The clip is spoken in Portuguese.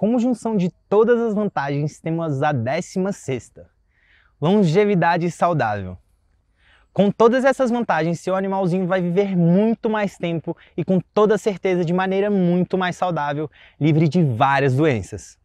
conjunção de todas as vantagens, temos a 16 longevidade saudável. Com todas essas vantagens, seu animalzinho vai viver muito mais tempo e com toda certeza de maneira muito mais saudável, livre de várias doenças.